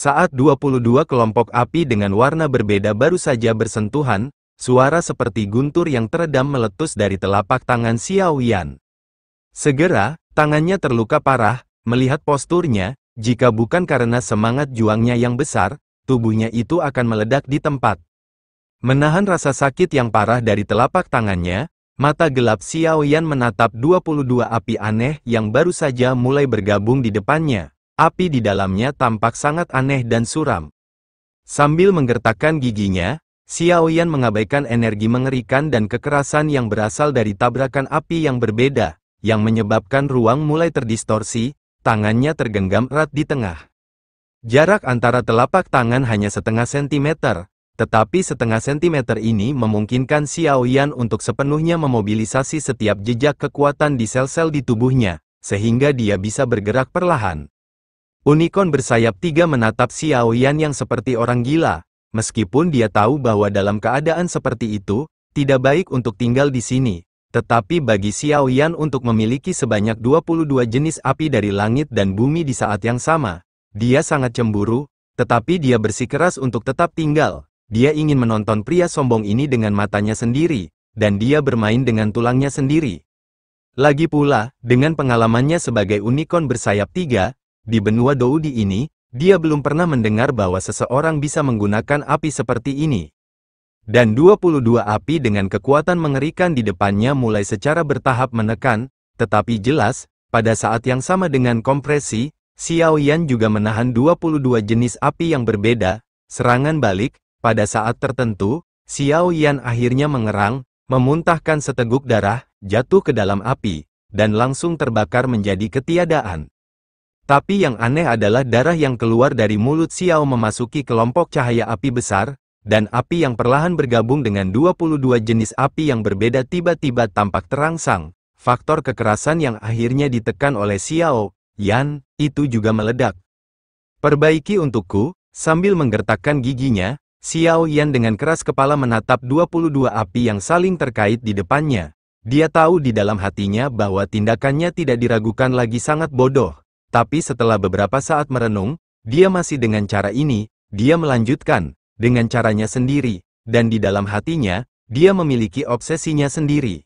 Saat 22 kelompok api dengan warna berbeda baru saja bersentuhan, suara seperti guntur yang teredam meletus dari telapak tangan Xiao Yan. Segera, tangannya terluka parah, melihat posturnya, jika bukan karena semangat juangnya yang besar, tubuhnya itu akan meledak di tempat. Menahan rasa sakit yang parah dari telapak tangannya, mata gelap Xiao Yan menatap 22 api aneh yang baru saja mulai bergabung di depannya. Api di dalamnya tampak sangat aneh dan suram. Sambil menggertakkan giginya, Xiao Yan mengabaikan energi mengerikan dan kekerasan yang berasal dari tabrakan api yang berbeda, yang menyebabkan ruang mulai terdistorsi, tangannya tergenggam erat di tengah. Jarak antara telapak tangan hanya setengah sentimeter, tetapi setengah sentimeter ini memungkinkan Xiao Yan untuk sepenuhnya memobilisasi setiap jejak kekuatan di sel-sel di tubuhnya, sehingga dia bisa bergerak perlahan. Unicorn bersayap tiga menatap Xiao Yan yang seperti orang gila, meskipun dia tahu bahwa dalam keadaan seperti itu, tidak baik untuk tinggal di sini. Tetapi bagi Xiao Yan untuk memiliki sebanyak 22 jenis api dari langit dan bumi di saat yang sama, dia sangat cemburu, tetapi dia bersikeras untuk tetap tinggal. Dia ingin menonton pria sombong ini dengan matanya sendiri, dan dia bermain dengan tulangnya sendiri. Lagi pula, dengan pengalamannya sebagai unicorn bersayap tiga, di benua Doudi ini, dia belum pernah mendengar bahwa seseorang bisa menggunakan api seperti ini. Dan 22 api dengan kekuatan mengerikan di depannya mulai secara bertahap menekan, tetapi jelas, pada saat yang sama dengan kompresi, Xiao Yan juga menahan 22 jenis api yang berbeda, serangan balik, pada saat tertentu, Xiao Yan akhirnya mengerang, memuntahkan seteguk darah, jatuh ke dalam api, dan langsung terbakar menjadi ketiadaan. Tapi yang aneh adalah darah yang keluar dari mulut Xiao memasuki kelompok cahaya api besar, dan api yang perlahan bergabung dengan 22 jenis api yang berbeda tiba-tiba tampak terangsang. Faktor kekerasan yang akhirnya ditekan oleh Xiao, Yan, itu juga meledak. Perbaiki untukku, sambil menggertakkan giginya, Xiao Yan dengan keras kepala menatap 22 api yang saling terkait di depannya. Dia tahu di dalam hatinya bahwa tindakannya tidak diragukan lagi sangat bodoh, tapi setelah beberapa saat merenung, dia masih dengan cara ini, dia melanjutkan, dengan caranya sendiri, dan di dalam hatinya, dia memiliki obsesinya sendiri.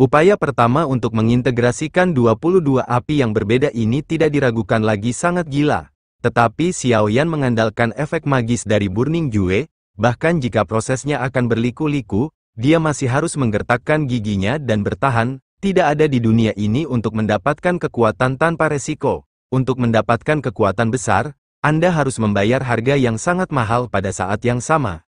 Upaya pertama untuk mengintegrasikan 22 api yang berbeda ini tidak diragukan lagi sangat gila. Tetapi Xiaoyan mengandalkan efek magis dari Burning Jue, bahkan jika prosesnya akan berliku-liku, dia masih harus menggertakkan giginya dan bertahan, tidak ada di dunia ini untuk mendapatkan kekuatan tanpa resiko. Untuk mendapatkan kekuatan besar, Anda harus membayar harga yang sangat mahal pada saat yang sama.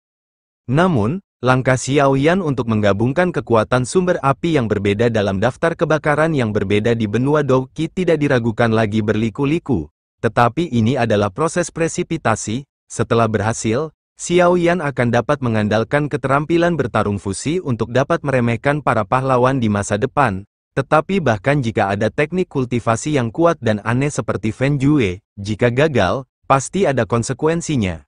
Namun, langkah Xiaoyan untuk menggabungkan kekuatan sumber api yang berbeda dalam daftar kebakaran yang berbeda di benua Doki tidak diragukan lagi berliku-liku. Tetapi ini adalah proses presipitasi, setelah berhasil, Xiao Yan akan dapat mengandalkan keterampilan bertarung fusi untuk dapat meremehkan para pahlawan di masa depan. Tetapi bahkan jika ada teknik kultivasi yang kuat dan aneh seperti Feng Jue, jika gagal, pasti ada konsekuensinya.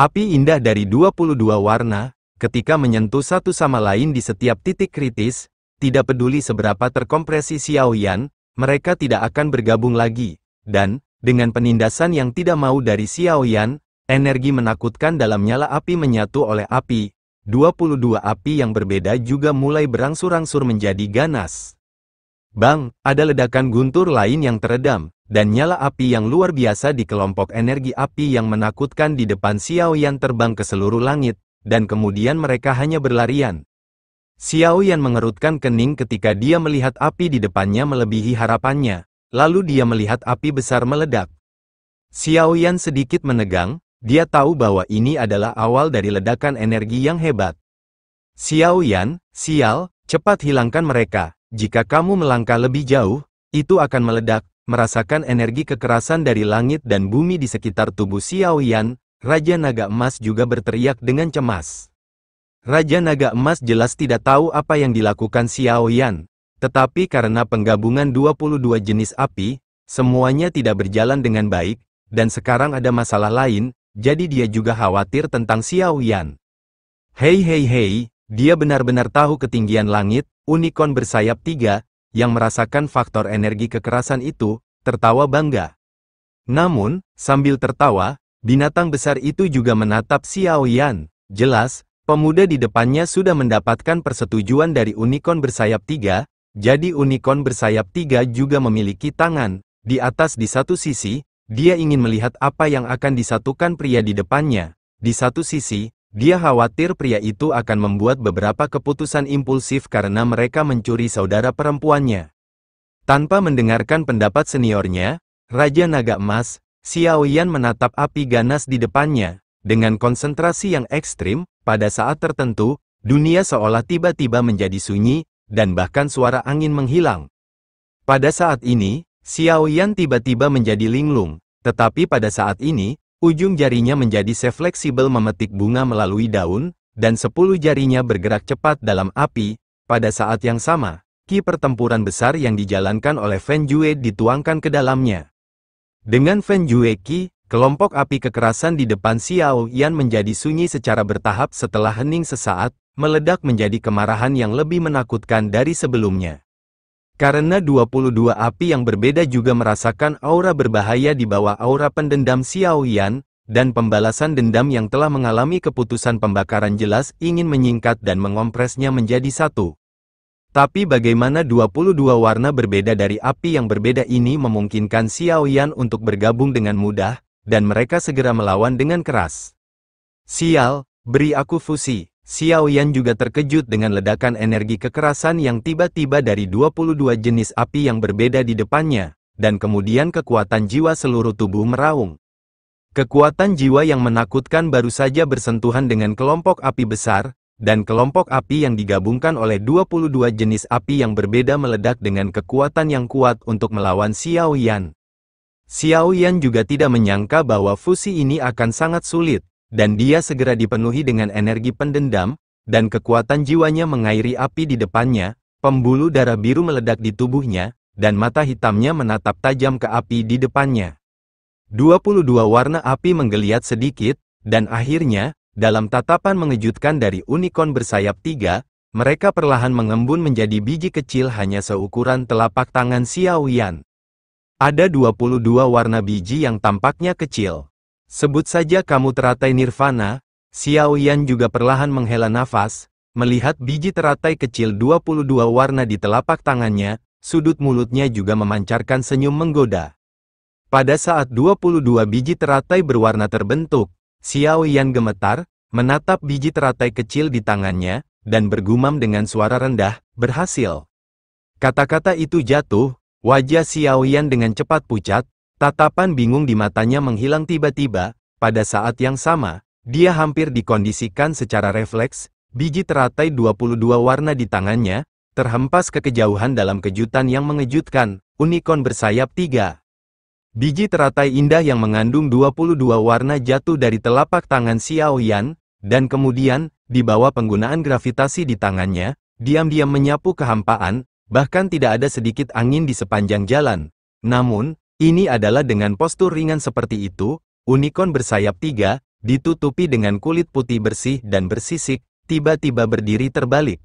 Api indah dari 22 warna, ketika menyentuh satu sama lain di setiap titik kritis, tidak peduli seberapa terkompresi Xiao Yan, mereka tidak akan bergabung lagi. Dan, dengan penindasan yang tidak mau dari Xiao Yan, Energi menakutkan dalam nyala api menyatu oleh api. 22 api yang berbeda juga mulai berangsur-angsur menjadi ganas. Bang, ada ledakan guntur lain yang teredam, dan nyala api yang luar biasa di kelompok energi api yang menakutkan di depan Xiao Yan terbang ke seluruh langit, dan kemudian mereka hanya berlarian. Xiao Yan mengerutkan kening ketika dia melihat api di depannya melebihi harapannya, lalu dia melihat api besar meledak. Xiao Yan sedikit menegang, dia tahu bahwa ini adalah awal dari ledakan energi yang hebat. Xiao Yan, sial, cepat hilangkan mereka. Jika kamu melangkah lebih jauh, itu akan meledak, merasakan energi kekerasan dari langit dan bumi di sekitar tubuh Xiao Yan, Raja Naga Emas juga berteriak dengan cemas. Raja Naga Emas jelas tidak tahu apa yang dilakukan Xiao Yan, tetapi karena penggabungan 22 jenis api, semuanya tidak berjalan dengan baik, dan sekarang ada masalah lain, jadi dia juga khawatir tentang Xiao Yan. Hei hei hei, dia benar-benar tahu ketinggian langit, unicorn bersayap tiga, yang merasakan faktor energi kekerasan itu, tertawa bangga. Namun, sambil tertawa, binatang besar itu juga menatap Xiao Yan. Jelas, pemuda di depannya sudah mendapatkan persetujuan dari unicorn bersayap tiga, jadi unicorn bersayap tiga juga memiliki tangan, di atas di satu sisi, dia ingin melihat apa yang akan disatukan pria di depannya. Di satu sisi, dia khawatir pria itu akan membuat beberapa keputusan impulsif karena mereka mencuri saudara perempuannya. Tanpa mendengarkan pendapat seniornya, Raja Naga Emas, Xiaoyan menatap api ganas di depannya. Dengan konsentrasi yang ekstrim, pada saat tertentu, dunia seolah tiba-tiba menjadi sunyi, dan bahkan suara angin menghilang. Pada saat ini, Xiao Yan tiba-tiba menjadi linglung, tetapi pada saat ini, ujung jarinya menjadi sefleksibel memetik bunga melalui daun, dan sepuluh jarinya bergerak cepat dalam api, pada saat yang sama, ki pertempuran besar yang dijalankan oleh Fan Jue dituangkan ke dalamnya. Dengan Fan Jue ki, kelompok api kekerasan di depan Xiao Yan menjadi sunyi secara bertahap setelah hening sesaat, meledak menjadi kemarahan yang lebih menakutkan dari sebelumnya. Karena 22 api yang berbeda juga merasakan aura berbahaya di bawah aura pendendam Xiao Yan, dan pembalasan dendam yang telah mengalami keputusan pembakaran jelas ingin menyingkat dan mengompresnya menjadi satu. Tapi bagaimana 22 warna berbeda dari api yang berbeda ini memungkinkan Xiao Yan untuk bergabung dengan mudah, dan mereka segera melawan dengan keras. Sial, beri aku fusi. Xiao Yan juga terkejut dengan ledakan energi kekerasan yang tiba-tiba dari 22 jenis api yang berbeda di depannya, dan kemudian kekuatan jiwa seluruh tubuh meraung. Kekuatan jiwa yang menakutkan baru saja bersentuhan dengan kelompok api besar, dan kelompok api yang digabungkan oleh 22 jenis api yang berbeda meledak dengan kekuatan yang kuat untuk melawan Xiao Yan. Xiao Yan juga tidak menyangka bahwa fusi ini akan sangat sulit, dan dia segera dipenuhi dengan energi pendendam, dan kekuatan jiwanya mengairi api di depannya, pembuluh darah biru meledak di tubuhnya, dan mata hitamnya menatap tajam ke api di depannya. 22 warna api menggeliat sedikit, dan akhirnya, dalam tatapan mengejutkan dari unicorn bersayap tiga, mereka perlahan mengembun menjadi biji kecil hanya seukuran telapak tangan Xiao Yan. Ada 22 warna biji yang tampaknya kecil. Sebut saja kamu teratai nirvana, Xiao Yan juga perlahan menghela nafas, melihat biji teratai kecil 22 warna di telapak tangannya, sudut mulutnya juga memancarkan senyum menggoda. Pada saat 22 biji teratai berwarna terbentuk, Xiao Yan gemetar, menatap biji teratai kecil di tangannya, dan bergumam dengan suara rendah, berhasil. Kata-kata itu jatuh, wajah Xiao Yan dengan cepat pucat, Tatapan bingung di matanya menghilang tiba-tiba, pada saat yang sama, dia hampir dikondisikan secara refleks, biji teratai 22 warna di tangannya, terhempas ke kejauhan dalam kejutan yang mengejutkan, unicorn bersayap tiga. Biji teratai indah yang mengandung 22 warna jatuh dari telapak tangan Xiao Yan, dan kemudian, di bawah penggunaan gravitasi di tangannya, diam-diam menyapu kehampaan, bahkan tidak ada sedikit angin di sepanjang jalan. Namun, ini adalah dengan postur ringan seperti itu, unicorn bersayap tiga, ditutupi dengan kulit putih bersih dan bersisik, tiba-tiba berdiri terbalik.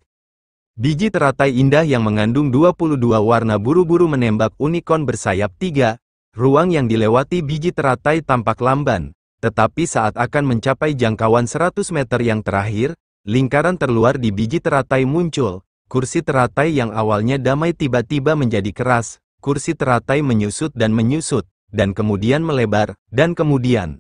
Biji teratai indah yang mengandung 22 warna buru-buru menembak unicorn bersayap tiga, ruang yang dilewati biji teratai tampak lamban, tetapi saat akan mencapai jangkauan 100 meter yang terakhir, lingkaran terluar di biji teratai muncul, kursi teratai yang awalnya damai tiba-tiba menjadi keras, kursi teratai menyusut dan menyusut, dan kemudian melebar, dan kemudian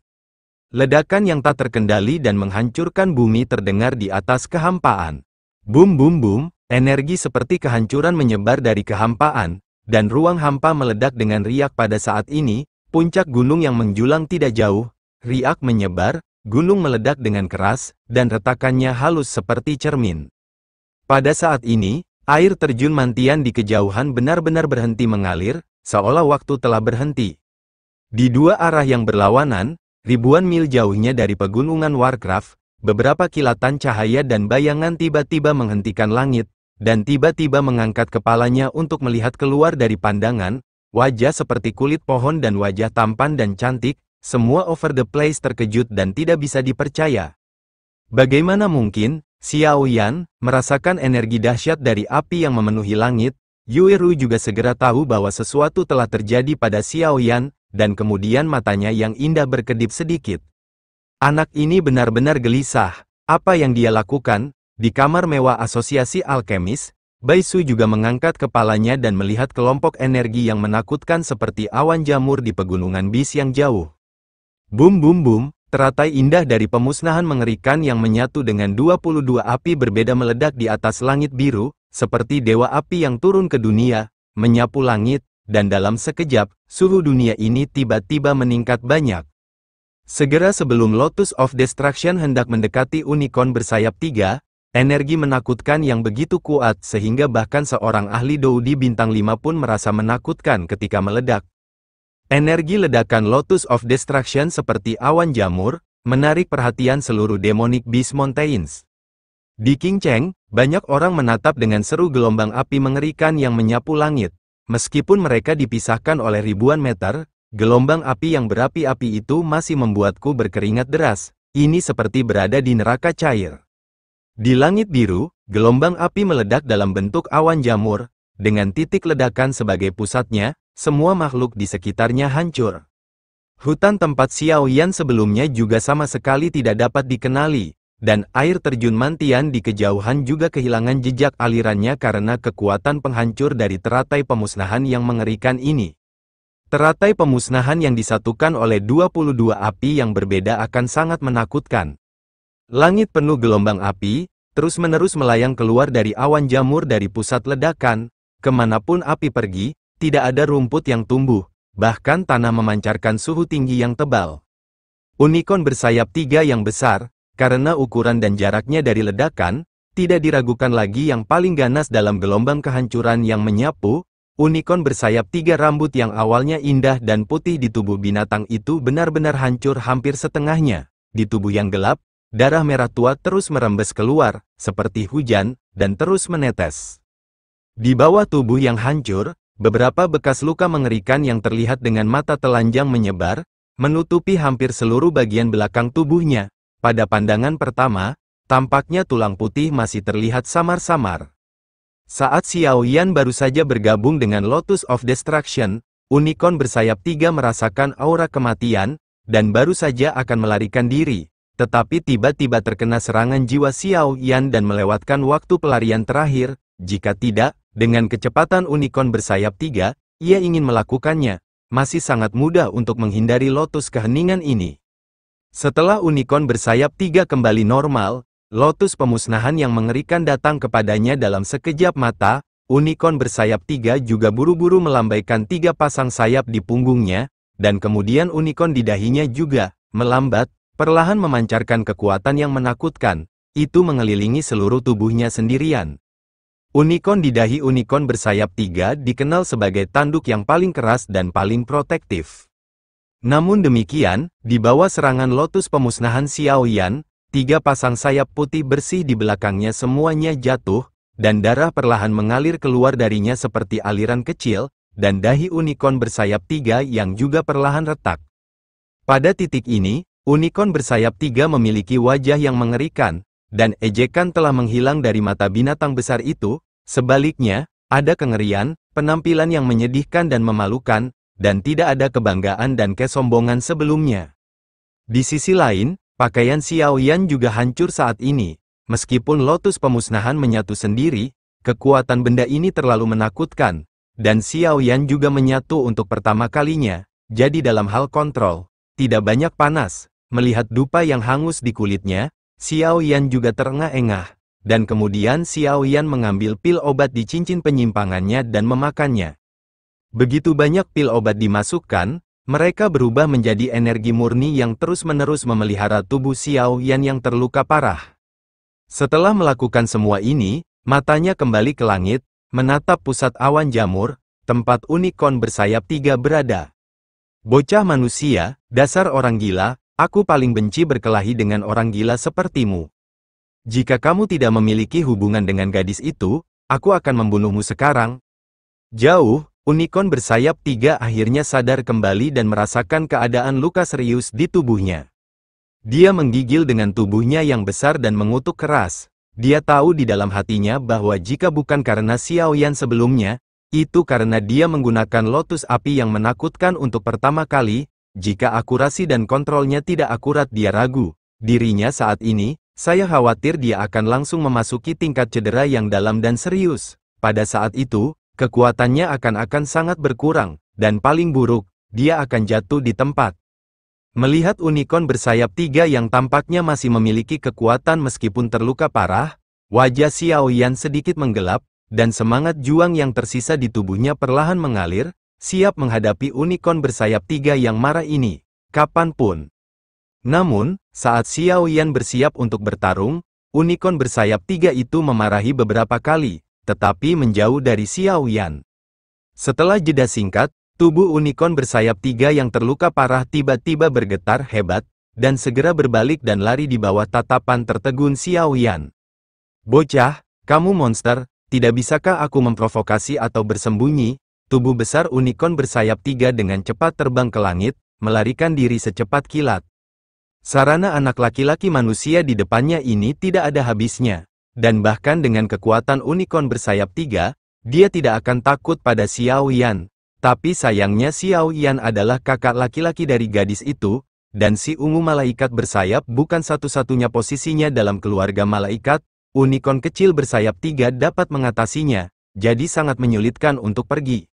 ledakan yang tak terkendali dan menghancurkan bumi terdengar di atas kehampaan. Bum bum bum, energi seperti kehancuran menyebar dari kehampaan, dan ruang hampa meledak dengan riak pada saat ini, puncak gunung yang menjulang tidak jauh, riak menyebar, gunung meledak dengan keras, dan retakannya halus seperti cermin. Pada saat ini, Air terjun mantian di kejauhan benar-benar berhenti mengalir, seolah waktu telah berhenti. Di dua arah yang berlawanan, ribuan mil jauhnya dari pegunungan Warcraft, beberapa kilatan cahaya dan bayangan tiba-tiba menghentikan langit, dan tiba-tiba mengangkat kepalanya untuk melihat keluar dari pandangan, wajah seperti kulit pohon dan wajah tampan dan cantik, semua over the place terkejut dan tidak bisa dipercaya. Bagaimana mungkin, Xiao Yan, merasakan energi dahsyat dari api yang memenuhi langit, Yue Ru juga segera tahu bahwa sesuatu telah terjadi pada Xiao Yan, dan kemudian matanya yang indah berkedip sedikit. Anak ini benar-benar gelisah. Apa yang dia lakukan, di kamar mewah asosiasi alkemis, Bai Su juga mengangkat kepalanya dan melihat kelompok energi yang menakutkan seperti awan jamur di pegunungan bis yang jauh. Bum bum bum, Teratai indah dari pemusnahan mengerikan yang menyatu dengan 22 api berbeda meledak di atas langit biru, seperti dewa api yang turun ke dunia, menyapu langit, dan dalam sekejap, suhu dunia ini tiba-tiba meningkat banyak. Segera sebelum Lotus of Destruction hendak mendekati unicorn bersayap tiga, energi menakutkan yang begitu kuat sehingga bahkan seorang ahli Doudi bintang 5 pun merasa menakutkan ketika meledak. Energi ledakan Lotus of Destruction seperti awan jamur, menarik perhatian seluruh demonic beast mountains. Di King Cheng, banyak orang menatap dengan seru gelombang api mengerikan yang menyapu langit. Meskipun mereka dipisahkan oleh ribuan meter, gelombang api yang berapi-api itu masih membuatku berkeringat deras. Ini seperti berada di neraka cair. Di langit biru, gelombang api meledak dalam bentuk awan jamur, dengan titik ledakan sebagai pusatnya, semua makhluk di sekitarnya hancur. Hutan tempat Xiao Yan sebelumnya juga sama sekali tidak dapat dikenali, dan air terjun Mantian di kejauhan juga kehilangan jejak alirannya karena kekuatan penghancur dari teratai pemusnahan yang mengerikan ini. Teratai pemusnahan yang disatukan oleh 22 api yang berbeda akan sangat menakutkan. Langit penuh gelombang api, terus-menerus melayang keluar dari awan jamur dari pusat ledakan, kemanapun api pergi, tidak ada rumput yang tumbuh, bahkan tanah memancarkan suhu tinggi yang tebal. Unicorn bersayap tiga yang besar, karena ukuran dan jaraknya dari ledakan, tidak diragukan lagi yang paling ganas dalam gelombang kehancuran yang menyapu, unicorn bersayap tiga rambut yang awalnya indah dan putih di tubuh binatang itu benar-benar hancur hampir setengahnya. Di tubuh yang gelap, darah merah tua terus merembes keluar, seperti hujan, dan terus menetes. Di bawah tubuh yang hancur, Beberapa bekas luka mengerikan yang terlihat dengan mata telanjang menyebar, menutupi hampir seluruh bagian belakang tubuhnya. Pada pandangan pertama, tampaknya tulang putih masih terlihat samar-samar. Saat Xiao Yan baru saja bergabung dengan Lotus of Destruction, unicorn bersayap tiga merasakan aura kematian, dan baru saja akan melarikan diri. Tetapi tiba-tiba terkena serangan jiwa Xiao Yan dan melewatkan waktu pelarian terakhir, jika tidak, dengan kecepatan unicorn bersayap tiga, ia ingin melakukannya, masih sangat mudah untuk menghindari lotus keheningan ini. Setelah unicorn bersayap tiga kembali normal, lotus pemusnahan yang mengerikan datang kepadanya dalam sekejap mata, unicorn bersayap tiga juga buru-buru melambaikan tiga pasang sayap di punggungnya, dan kemudian unicorn di dahinya juga, melambat, perlahan memancarkan kekuatan yang menakutkan, itu mengelilingi seluruh tubuhnya sendirian. Unicorn di dahi unicorn bersayap tiga dikenal sebagai tanduk yang paling keras dan paling protektif. Namun demikian, di bawah serangan lotus pemusnahan Xiaoyan, tiga pasang sayap putih bersih di belakangnya semuanya jatuh, dan darah perlahan mengalir keluar darinya seperti aliran kecil, dan dahi unicorn bersayap tiga yang juga perlahan retak. Pada titik ini, unicorn bersayap tiga memiliki wajah yang mengerikan, dan ejekan telah menghilang dari mata binatang besar itu, sebaliknya, ada kengerian, penampilan yang menyedihkan dan memalukan, dan tidak ada kebanggaan dan kesombongan sebelumnya. Di sisi lain, pakaian Xiao Yan juga hancur saat ini, meskipun lotus pemusnahan menyatu sendiri, kekuatan benda ini terlalu menakutkan, dan Xiao Yan juga menyatu untuk pertama kalinya, jadi dalam hal kontrol, tidak banyak panas, melihat dupa yang hangus di kulitnya, Xiao Yan juga terengah-engah, dan kemudian Xiao Yan mengambil pil obat di cincin penyimpangannya dan memakannya. Begitu banyak pil obat dimasukkan, mereka berubah menjadi energi murni yang terus-menerus memelihara tubuh Xiao Yan yang terluka parah. Setelah melakukan semua ini, matanya kembali ke langit, menatap pusat awan jamur, tempat unicorn bersayap tiga berada. Bocah manusia, dasar orang gila, Aku paling benci berkelahi dengan orang gila sepertimu. Jika kamu tidak memiliki hubungan dengan gadis itu, aku akan membunuhmu sekarang. Jauh, unicorn bersayap tiga akhirnya sadar kembali dan merasakan keadaan luka serius di tubuhnya. Dia menggigil dengan tubuhnya yang besar dan mengutuk keras. Dia tahu di dalam hatinya bahwa jika bukan karena Xiao Yan sebelumnya, itu karena dia menggunakan lotus api yang menakutkan untuk pertama kali, jika akurasi dan kontrolnya tidak akurat dia ragu. Dirinya saat ini, saya khawatir dia akan langsung memasuki tingkat cedera yang dalam dan serius. Pada saat itu, kekuatannya akan akan sangat berkurang, dan paling buruk, dia akan jatuh di tempat. Melihat unicorn bersayap tiga yang tampaknya masih memiliki kekuatan meskipun terluka parah, wajah Xiao Yan sedikit menggelap, dan semangat juang yang tersisa di tubuhnya perlahan mengalir, siap menghadapi unicorn bersayap tiga yang marah ini, kapanpun. Namun, saat Xiao Yan bersiap untuk bertarung, unicorn bersayap tiga itu memarahi beberapa kali, tetapi menjauh dari Xiao Yan. Setelah jeda singkat, tubuh unicorn bersayap tiga yang terluka parah tiba-tiba bergetar hebat, dan segera berbalik dan lari di bawah tatapan tertegun Xiao Yan. Bocah, kamu monster, tidak bisakah aku memprovokasi atau bersembunyi, Tubuh besar unicorn bersayap tiga dengan cepat terbang ke langit, melarikan diri secepat kilat. Sarana anak laki-laki manusia di depannya ini tidak ada habisnya. Dan bahkan dengan kekuatan unicorn bersayap tiga, dia tidak akan takut pada Xiao Yan. Tapi sayangnya Xiao Yan adalah kakak laki-laki dari gadis itu, dan si ungu malaikat bersayap bukan satu-satunya posisinya dalam keluarga malaikat, unicorn kecil bersayap tiga dapat mengatasinya, jadi sangat menyulitkan untuk pergi.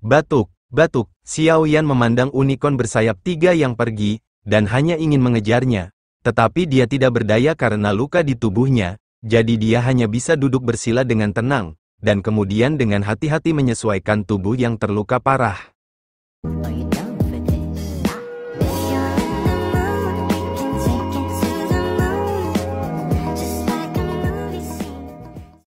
Batuk, batuk, Xiao Yan memandang unicorn bersayap tiga yang pergi, dan hanya ingin mengejarnya. Tetapi dia tidak berdaya karena luka di tubuhnya, jadi dia hanya bisa duduk bersila dengan tenang, dan kemudian dengan hati-hati menyesuaikan tubuh yang terluka parah.